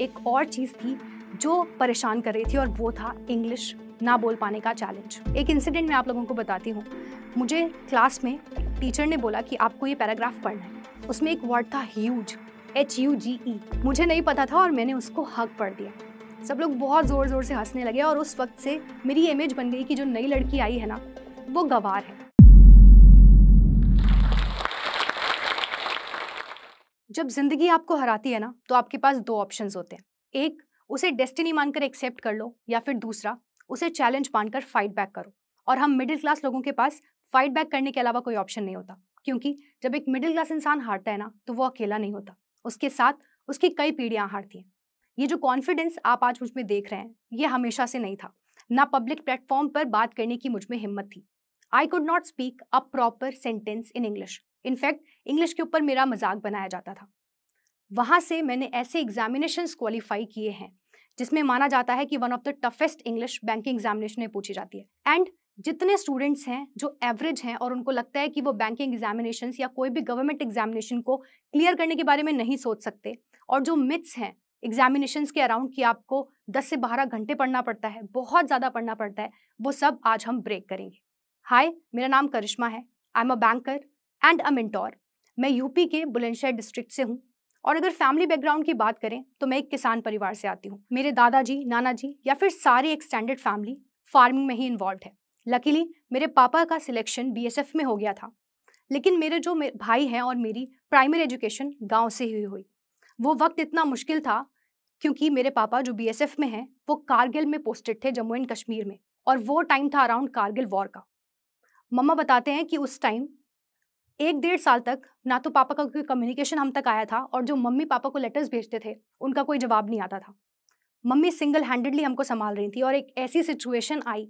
एक और चीज़ थी जो परेशान कर रही थी और वो था इंग्लिश ना बोल पाने का चैलेंज एक इंसिडेंट मैं आप लोगों को बताती हूँ मुझे क्लास में टीचर ने बोला कि आपको ये पैराग्राफ पढ़ना है उसमें एक वर्ड था huge H U G E मुझे नहीं पता था और मैंने उसको हक पढ़ दिया सब लोग बहुत ज़ोर ज़ोर से हंसने लगे और उस वक्त से मेरी इमेज बन गई कि जो नई लड़की आई है ना वो गवार है जब जिंदगी आपको हराती है ना तो आपके पास दो ऑप्शंस होते हैं एक उसे डेस्टिनी मानकर एक्सेप्ट कर लो या फिर दूसरा उसे चैलेंज मानकर फाइट बैक करो और हम मिडिल क्लास लोगों के पास फाइट बैक करने के अलावा कोई ऑप्शन नहीं होता क्योंकि जब एक मिडिल क्लास इंसान हारता है ना तो वो अकेला नहीं होता उसके साथ उसकी कई पीढ़ियाँ हारती हैं ये जो कॉन्फिडेंस आप आज मुझ में देख रहे हैं ये हमेशा से नहीं था ना पब्लिक प्लेटफॉर्म पर बात करने की मुझ में हिम्मत थी I could not speak a proper sentence in English in fact English के ऊपर मेरा मजाक बनाया जाता था वहाँ से मैंने ऐसे एग्जामिनेशंस क्वालिफाई किए हैं जिसमें माना जाता है कि one of the toughest English banking examination में पूछी जाती है एंड जितने स्टूडेंट्स हैं जो एवरेज हैं और उनको लगता है कि वो बैंकिंग एग्जामिनेशन या कोई भी गवर्नमेंट एग्जामिनेशन को क्लियर करने के बारे में नहीं सोच सकते और जो मिथ्स हैं एग्जामिनेशन के अराउंड कि आपको 10 से 12 घंटे पढ़ना पड़ता है बहुत ज़्यादा पढ़ना पड़ता है वो सब आज हम ब्रेक करेंगे हाय मेरा नाम करिश्मा है I am a banker and a mentor मैं यूपी के बुलंदशहर डिस्ट्रिक्ट से हूँ और अगर फैमिली बैकग्राउंड की बात करें तो मैं एक किसान परिवार से आती हूँ मेरे दादाजी नाना जी या फिर सारी एक्सटेंडेड फैमिली फार्मिंग में ही इन्वॉल्व है लकीली मेरे पापा का सिलेक्शन बी में हो गया था लेकिन मेरे जो भाई हैं और मेरी प्राइमरी एजुकेशन गांव से ही हुई वो वक्त इतना मुश्किल था क्योंकि मेरे पापा जो बी में हैं वो कारगिल में पोस्टेड थे जम्मू एंड कश्मीर में और वो टाइम था अराउंड कारगिल वॉर का मम्मा बताते हैं कि उस टाइम एक डेढ़ साल तक ना तो पापा का कोई कम्युनिकेशन हम तक आया था और जो मम्मी पापा को लेटर्स भेजते थे उनका कोई जवाब नहीं आता था मम्मी सिंगल हैंडेडली हमको संभाल रही थी और एक ऐसी सिचुएशन आई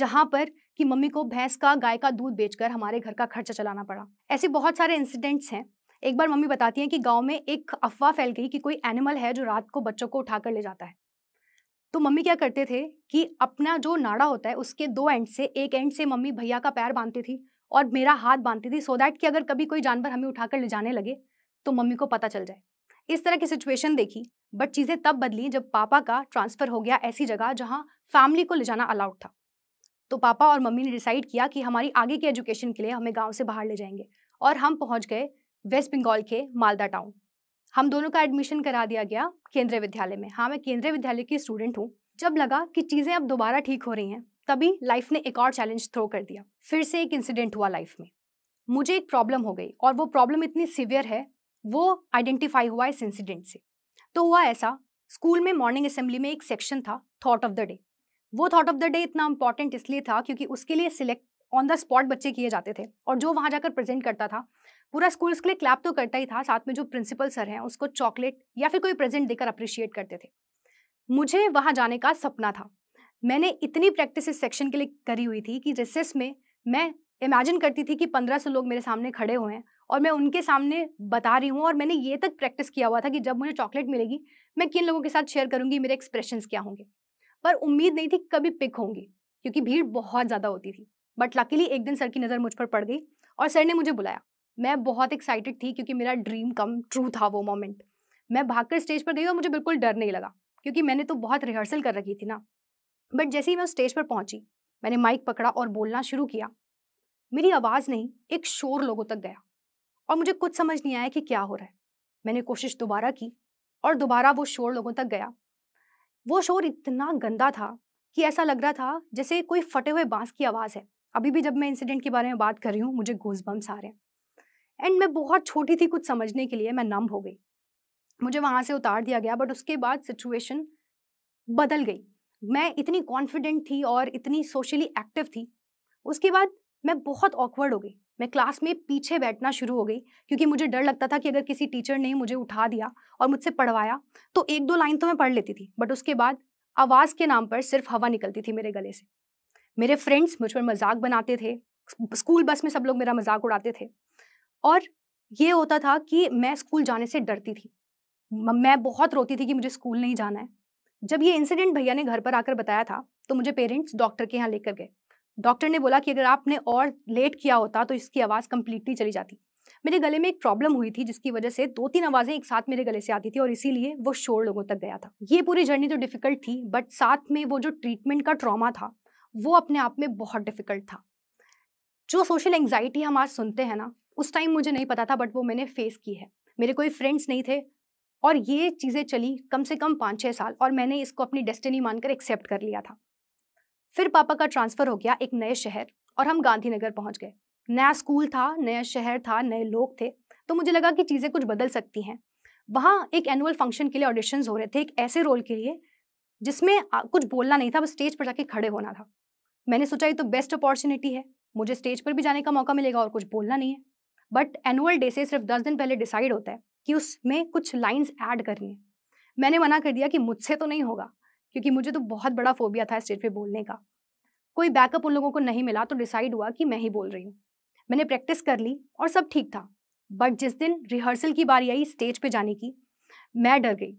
जहाँ पर कि मम्मी को भैंस का गाय का दूध बेचकर हमारे घर का खर्चा चलाना पड़ा ऐसे बहुत सारे इंसिडेंट्स हैं एक बार मम्मी बताती हैं कि गांव में एक अफवाह फैल गई कि कोई एनिमल है जो रात को बच्चों को उठा कर ले जाता है तो मम्मी क्या करते थे कि अपना जो नाड़ा होता है उसके दो एंड से एक एंड से मम्मी भैया का पैर बांधती थी और मेरा हाथ बांधती थी सो so दैट कि अगर कभी कोई जानवर हमें उठाकर ले जाने लगे तो मम्मी को पता चल जाए इस तरह की सिचुएशन देखी बट चीज़ें तब बदली जब पापा का ट्रांसफ़र हो गया ऐसी जगह जहाँ फैमिली को ले जाना अलाउड था तो पापा और मम्मी ने डिसाइड किया कि हमारी आगे की एजुकेशन के लिए हमें गाँव से बाहर ले जाएंगे और हम पहुँच गए वेस्ट बंगाल के मालदा टाउन हम दोनों का एडमिशन करा दिया गया केंद्रीय विद्यालय में हाँ मैं केंद्रीय विद्यालय की स्टूडेंट हूँ जब लगा कि चीज़ें अब दोबारा ठीक हो रही हैं तभी लाइफ ने एक और चैलेंज थ्रो कर दिया फिर से एक इंसिडेंट हुआ लाइफ में मुझे एक प्रॉब्लम हो गई और वो प्रॉब्लम इतनी सीवियर है वो आइडेंटिफाई हुआ इस इंसिडेंट से तो हुआ ऐसा स्कूल में मॉर्निंग असेंबली में एक सेक्शन था थॉट ऑफ द डे वो थॉट ऑफ द डे इतना इंपॉर्टेंट इसलिए था क्योंकि उसके लिए सिलेक्ट ऑन द स्पॉट बच्चे किए जाते थे और जो वहाँ जाकर प्रेजेंट करता था पूरा स्कूल उसके लिए क्लैप तो करता ही था साथ में जो प्रिंसिपल सर हैं उसको चॉकलेट या फिर कोई प्रेजेंट देकर अप्रिशिएट करते थे मुझे वहाँ जाने का सपना था मैंने इतनी प्रैक्टिस इस सेक्शन के लिए करी हुई थी कि रिसेस में मैं इमेजिन करती थी कि पंद्रह सौ लोग मेरे सामने खड़े हुए हैं और मैं उनके सामने बता रही हूँ और मैंने ये तक प्रैक्टिस किया हुआ था कि जब मुझे चॉकलेट मिलेगी मैं किन लोगों के साथ शेयर करूँगी मेरे एक्सप्रेशन क्या होंगे पर उम्मीद नहीं थी कभी पिक होंगी क्योंकि भीड़ बहुत ज़्यादा होती थी बट लकीली एक दिन सर की नज़र मुझ पर पड़ गई और सर ने मुझे बुलाया मैं बहुत एक्साइटेड थी क्योंकि मेरा ड्रीम कम ट्रू था वो मोमेंट मैं भागकर स्टेज पर गई और मुझे बिल्कुल डर नहीं लगा क्योंकि मैंने तो बहुत रिहर्सल कर रखी थी ना बट जैसे ही मैं स्टेज पर पहुंची मैंने माइक पकड़ा और बोलना शुरू किया मेरी आवाज़ नहीं एक शोर लोगों तक गया और मुझे कुछ समझ नहीं आया कि क्या हो रहा है मैंने कोशिश दोबारा की और दोबारा वो शोर लोगों तक गया वो शोर इतना गंदा था कि ऐसा लग रहा था जैसे कोई फटे हुए बांस की आवाज़ है अभी भी जब मैं इंसिडेंट के बारे में बात कर रही हूँ मुझे घूस बम्स आ रहे हैं एंड मैं बहुत छोटी थी कुछ समझने के लिए मैं नम हो गई मुझे वहाँ से उतार दिया गया बट उसके बाद सिचुएशन बदल गई मैं इतनी कॉन्फिडेंट थी और इतनी सोशली एक्टिव थी उसके बाद मैं बहुत ऑकवर्ड हो गई मैं क्लास में पीछे बैठना शुरू हो गई क्योंकि मुझे डर लगता था कि अगर किसी टीचर ने मुझे उठा दिया और मुझसे पढ़वाया तो एक दो लाइन तो मैं पढ़ लेती थी बट उसके बाद आवाज़ के नाम पर सिर्फ हवा निकलती थी मेरे गले से मेरे फ्रेंड्स मुझ पर मजाक बनाते थे स्कूल बस में सब लोग मेरा मजाक उड़ाते थे और ये होता था कि मैं स्कूल जाने से डरती थी मैं बहुत रोती थी कि मुझे स्कूल नहीं जाना है जब ये इंसिडेंट भैया ने घर पर आकर बताया था तो मुझे पेरेंट्स डॉक्टर के यहाँ लेकर गए डॉक्टर ने बोला कि अगर आपने और लेट किया होता तो इसकी आवाज़ कम्प्लीटली चली जाती मेरे गले में एक प्रॉब्लम हुई थी जिसकी वजह से दो तीन आवाज़ें एक साथ मेरे गले से आती थी और इसीलिए वो शोर लोगों तक गया था ये पूरी जर्नी तो डिफ़िकल्ट थी बट साथ में वो जो ट्रीटमेंट का ट्रॉमा था वो अपने आप में बहुत डिफ़िकल्ट था जो सोशल एंग्जाइटी हम आज सुनते हैं ना उस टाइम मुझे नहीं पता था बट वो मैंने फेस की है मेरे कोई फ्रेंड्स नहीं थे और ये चीज़ें चली कम से कम पाँच छः साल और मैंने इसको अपनी डेस्टिनी मानकर एक्सेप्ट कर लिया था फिर पापा का ट्रांसफ़र हो गया एक नए शहर और हम गांधीनगर पहुंच गए नया स्कूल था नया शहर था नए लोग थे तो मुझे लगा कि चीज़ें कुछ बदल सकती हैं वहाँ एक एनुअल फंक्शन के लिए ऑडिशन हो रहे थे एक ऐसे रोल के लिए जिसमें कुछ बोलना नहीं था बस स्टेज पर जाके खड़े होना था मैंने सोचा ये तो बेस्ट अपॉर्चुनिटी है मुझे स्टेज पर भी जाने का मौका मिलेगा और कुछ बोलना नहीं है बट एनुअल डे से सिर्फ दस दिन पहले डिसाइड होता है कि उसमें कुछ लाइंस ऐड करनी है मैंने मना कर दिया कि मुझसे तो नहीं होगा क्योंकि मुझे तो बहुत बड़ा फोबिया था स्टेज पे बोलने का कोई बैकअप उन लोगों को नहीं मिला तो डिसाइड हुआ कि मैं ही बोल रही हूँ मैंने प्रैक्टिस कर ली और सब ठीक था बट जिस दिन रिहर्सल की बारी आई स्टेज पे जाने की मैं डर गई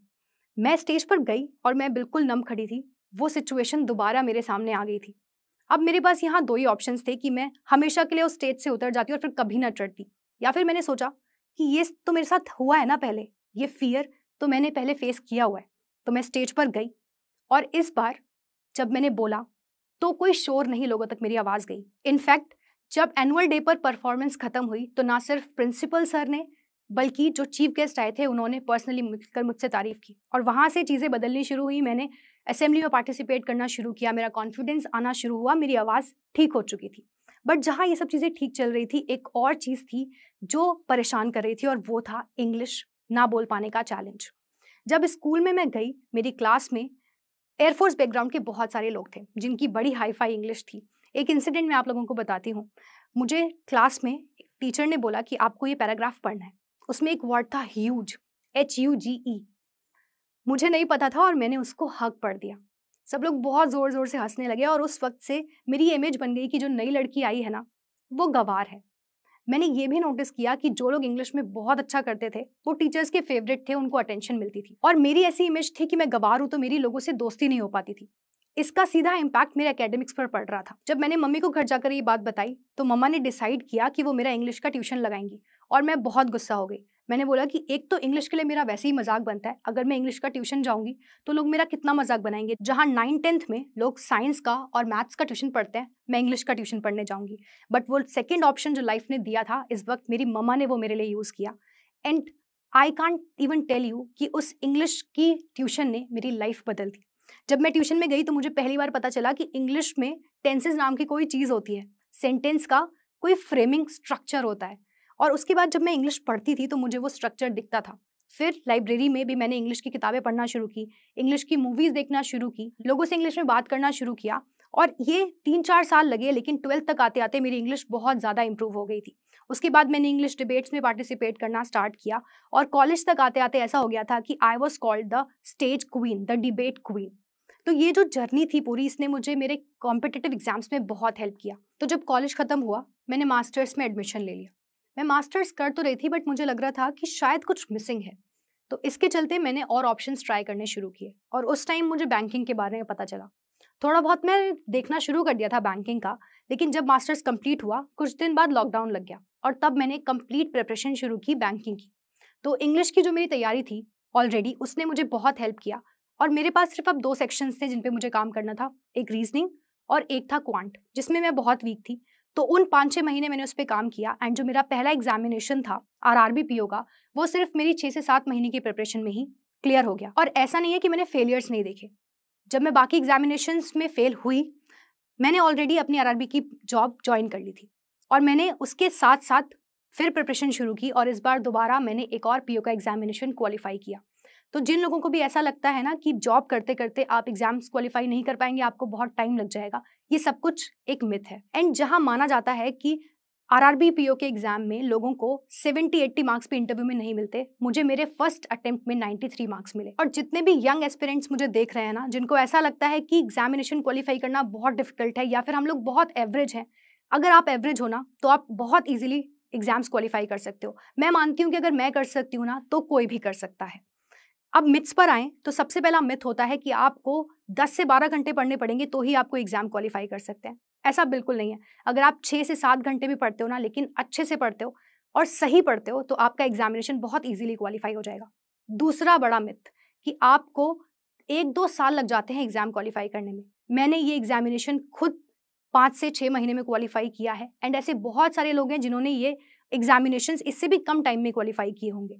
मैं स्टेज पर गई और मैं बिल्कुल नम खड़ी थी वो सिचुएशन दोबारा मेरे सामने आ गई थी अब मेरे पास यहाँ दो ही ऑप्शन थे कि मैं हमेशा के लिए उस स्टेज से उतर जाती और फिर कभी ना चढ़ती या फिर मैंने सोचा कि ये तो मेरे साथ हुआ है ना पहले ये फियर तो मैंने पहले फेस किया हुआ है तो मैं स्टेज पर गई और इस बार जब मैंने बोला तो कोई शोर नहीं लोगों तक मेरी आवाज़ गई इनफैक्ट जब एनुअल डे पर परफॉर्मेंस ख़त्म हुई तो ना सिर्फ प्रिंसिपल सर ने बल्कि जो चीफ गेस्ट आए थे उन्होंने पर्सनली मिलकर मुझसे तारीफ़ की और वहाँ से चीज़ें बदलनी शुरू हुई मैंने असेंबली में पार्टिसिपेट करना शुरू किया मेरा कॉन्फिडेंस आना शुरू हुआ मेरी आवाज़ ठीक हो चुकी थी बट जहाँ ये सब चीज़ें ठीक चल रही थी एक और चीज़ थी जो परेशान कर रही थी और वो था इंग्लिश ना बोल पाने का चैलेंज जब स्कूल में मैं गई मेरी क्लास में एयरफोर्स बैकग्राउंड के बहुत सारे लोग थे जिनकी बड़ी हाई फाई इंग्लिश थी एक इंसिडेंट मैं आप लोगों को बताती हूँ मुझे क्लास में टीचर ने बोला कि आपको ये पैराग्राफ पढ़ना है उसमें एक वर्ड था huge H U G E मुझे नहीं पता था और मैंने उसको हक पढ़ दिया सब लोग बहुत ज़ोर ज़ोर से हंसने लगे और उस वक्त से मेरी इमेज बन गई कि जो नई लड़की आई है ना वो गवार है मैंने ये भी नोटिस किया कि जो लोग इंग्लिश में बहुत अच्छा करते थे वो टीचर्स के फेवरेट थे उनको अटेंशन मिलती थी और मेरी ऐसी इमेज थी कि मैं गवार हूँ तो मेरी लोगों से दोस्ती नहीं हो पाती थी इसका सीधा इम्पैक्ट मेरे एकेडमिक्स पर पड़ रहा था जब मैंने मम्मी को घर जाकर ये बात बताई तो मम्मा ने डिसाइड किया कि वो मेरा इंग्लिश का ट्यूशन लगाएंगी और मैं बहुत गुस्सा हो गई मैंने बोला कि एक तो इंग्लिश के लिए मेरा वैसे ही मजाक बनता है अगर मैं इंग्लिश का ट्यूशन जाऊंगी तो लोग मेरा कितना मजाक बनाएंगे जहाँ नाइन टेंथ में लोग साइंस का और मैथ्स का ट्यूशन पढ़ते हैं मैं इंग्लिश का ट्यूशन पढ़ने जाऊंगी बट वो सेकेंड ऑप्शन जो लाइफ ने दिया था इस वक्त मेरी ममा ने वो मेरे लिए यूज़ किया and I can't even tell you कि उस इंग्लिश की ट्यूशन ने मेरी लाइफ बदल दी जब मैं ट्यूशन में गई तो मुझे पहली बार पता चला कि इंग्लिश में टेंसेज नाम की कोई चीज़ होती है सेंटेंस का कोई फ्रेमिंग स्ट्रक्चर होता है और उसके बाद जब मैं इंग्लिश पढ़ती थी तो मुझे वो स्ट्रक्चर दिखता था फिर लाइब्रेरी में भी मैंने इंग्लिश की किताबें पढ़ना शुरू की इंग्लिश की मूवीज़ देखना शुरू की लोगों से इंग्लिश में बात करना शुरू किया और ये तीन चार साल लगे लेकिन ट्वेल्थ तक आते आते मेरी इंग्लिश बहुत ज़्यादा इंप्रूव हो गई थी उसके बाद मैंने इंग्लिश डिबेट्स में पार्टिसिपेट करना स्टार्ट किया और कॉलेज तक आते आते ऐसा हो गया था कि I was called the stage queen the debate queen तो ये जो जर्नी थी पूरी इसने मुझे मेरे कॉम्पिटिटिव एग्जाम्स में बहुत हेल्प किया तो जब कॉलेज ख़त्म हुआ मैंने मास्टर्स में एडमिशन ले लिया मैं मास्टर्स कर तो रही थी बट मुझे लग रहा था कि शायद कुछ मिसिंग है तो इसके चलते मैंने और ऑप्शन ट्राई करने शुरू किए और उस टाइम मुझे बैंकिंग के बारे में पता चला थोड़ा बहुत मैं देखना शुरू कर दिया था बैंकिंग का लेकिन जब मास्टर्स कंप्लीट हुआ कुछ दिन बाद लॉकडाउन लग गया और तब मैंने कंप्लीट प्रिपरेशन शुरू की बैंकिंग की तो इंग्लिश की जो मेरी तैयारी थी ऑलरेडी उसने मुझे बहुत हेल्प किया और मेरे पास सिर्फ अब दो सेक्शंस थे जिन पे मुझे काम करना था एक रीजनिंग और एक था क्वांट जिसमें मैं बहुत वीक थी तो उन पाँच छः महीने मैंने उस पर काम किया एंड जो मेरा पहला एग्जामिनेशन था आर आर बी पी का वो सिर्फ मेरी छः से सात महीने की प्रिपरेशन में ही क्लियर हो गया और ऐसा नहीं है कि मैंने फेलियर्स नहीं देखे जब मैं बाकी एग्जामिनेशन में फेल हुई मैंने ऑलरेडी अपनी आर की जॉब ज्वाइन कर ली थी और मैंने उसके साथ साथ फिर प्रिपरेशन शुरू की और इस बार दोबारा मैंने एक और ओ का एग्जामिनेशन क्वालिफाई किया तो जिन लोगों को भी ऐसा लगता है ना कि जॉब करते करते आप एग्जाम्स क्वालिफाई नहीं कर पाएंगे आपको बहुत टाइम लग जाएगा ये सब कुछ एक मिथ है एंड जहां माना जाता है कि आरआरबी पीओ के एग्जाम में लोगों को 70 80 मार्क्स पे इंटरव्यू में नहीं मिलते मुझे मेरे फर्स्ट अटेम्प्ट में 93 मार्क्स मिले और जितने भी यंग एस्पिरेंट्स मुझे देख रहे हैं ना जिनको ऐसा लगता है कि एग्जामिनेशन क्वालिफाई करना बहुत डिफिकल्ट है या फिर हम लोग बहुत एवरेज हैं अगर आप एवरेज हो ना तो आप बहुत ईजिली एग्जाम्स क्वालिफाई कर सकते हो मैं मानती हूँ कि अगर मैं कर सकती हूँ ना तो कोई भी कर सकता है अब मिथ्स पर आएँ तो सबसे पहला मिथ होता है कि आपको दस से बारह घंटे पढ़ने पड़ेंगे तो ही आपको एग्जाम क्वालिफाई कर सकते हैं ऐसा बिल्कुल नहीं है अगर आप छः से सात घंटे भी पढ़ते हो ना लेकिन अच्छे से पढ़ते हो और सही पढ़ते हो तो आपका एग्जामिनेशन बहुत ईजिली क्वालिफाई हो जाएगा दूसरा बड़ा मिथ कि आपको एक दो साल लग जाते हैं एग्जाम क्वालिफाई करने में मैंने ये एग्जामिनेशन खुद पाँच से छः महीने में क्वालिफाई किया है एंड ऐसे बहुत सारे लोग हैं जिन्होंने ये एग्जामिनेशन इससे भी कम टाइम में क्वालिफाई किए होंगे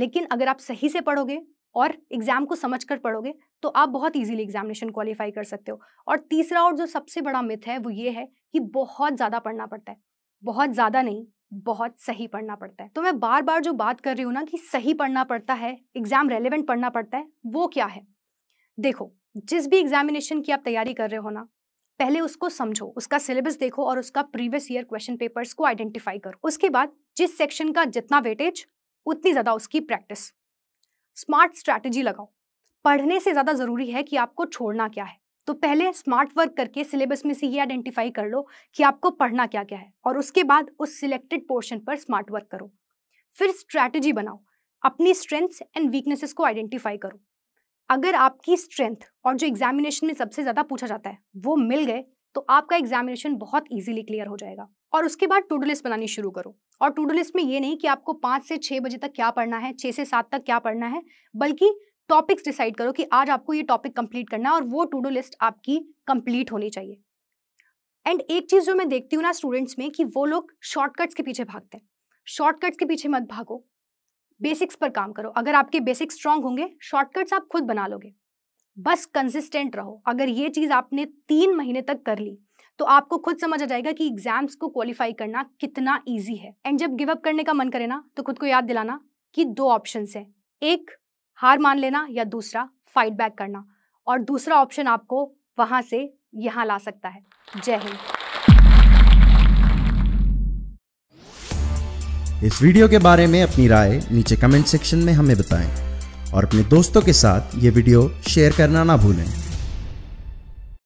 लेकिन अगर आप सही से पढ़ोगे और एग्जाम को समझ कर पढ़ोगे तो आप बहुत इजीली एग्जामिनेशन क्वालिफाई कर सकते हो और तीसरा और जो सबसे बड़ा मिथ है वो ये है कि बहुत ज़्यादा पढ़ना पड़ता है बहुत ज़्यादा नहीं बहुत सही पढ़ना पड़ता है तो मैं बार बार जो बात कर रही हूँ ना कि सही पढ़ना पड़ता है एग्जाम रेलिवेंट पढ़ना पड़ता है वो क्या है देखो जिस भी एग्जामिनेशन की आप तैयारी कर रहे हो ना पहले उसको समझो उसका सिलेबस देखो और उसका प्रीवियस ईयर क्वेश्चन पेपर्स को आइडेंटिफाई करो उसके बाद जिस सेक्शन का जितना वेटेज उतनी ज़्यादा उसकी प्रैक्टिस स्मार्ट स्ट्रैटेजी लगाओ पढ़ने से ज़्यादा ज़रूरी है कि आपको छोड़ना क्या है तो पहले स्मार्ट वर्क करके सिलेबस में से ये आइडेंटिफाई कर लो कि आपको पढ़ना क्या क्या है और उसके बाद उस सिलेक्टेड पोर्शन पर स्मार्ट वर्क करो फिर स्ट्रैटेजी बनाओ अपनी स्ट्रेंथ्स एंड वीकनेसेस को आइडेंटिफाई करो अगर आपकी स्ट्रेंथ और जो एग्जामिनेशन में सबसे ज़्यादा पूछा जाता है वो मिल गए तो आपका एग्जामिनेशन बहुत ईजिली क्लियर हो जाएगा और उसके बाद टूडलिस्ट बनानी शुरू करो और टू डू लिस्ट में ये नहीं कि आपको पाँच से छः बजे तक क्या पढ़ना है छः से सात तक क्या पढ़ना है बल्कि टॉपिक्स डिसाइड करो कि आज आपको ये टॉपिक कंप्लीट करना है और वो टू डू लिस्ट आपकी कंप्लीट होनी चाहिए एंड एक चीज़ जो मैं देखती हूँ ना स्टूडेंट्स में कि वो लोग शॉर्टकट्स के पीछे भागते हैं शॉर्टकट्स के पीछे मत भागो बेसिक्स पर काम करो अगर आपके बेसिक्स स्ट्रांग होंगे शॉर्टकट्स आप खुद बना लोगे बस कंसिस्टेंट रहो अगर ये चीज़ आपने तीन महीने तक कर ली तो आपको खुद समझ आ जाएगा कि एग्जाम्स को क्वालिफाई करना कितना ईजी है एंड जब गिवअप करने का मन करे ना तो खुद को याद दिलाना कि दो ऑप्शन है एक हार मान लेना या दूसरा फाइट बैक करना और दूसरा ऑप्शन आपको वहां से यहां ला सकता है जय हिंद इस वीडियो के बारे में अपनी राय नीचे कमेंट सेक्शन में हमें बताएं और अपने दोस्तों के साथ ये वीडियो शेयर करना ना भूलें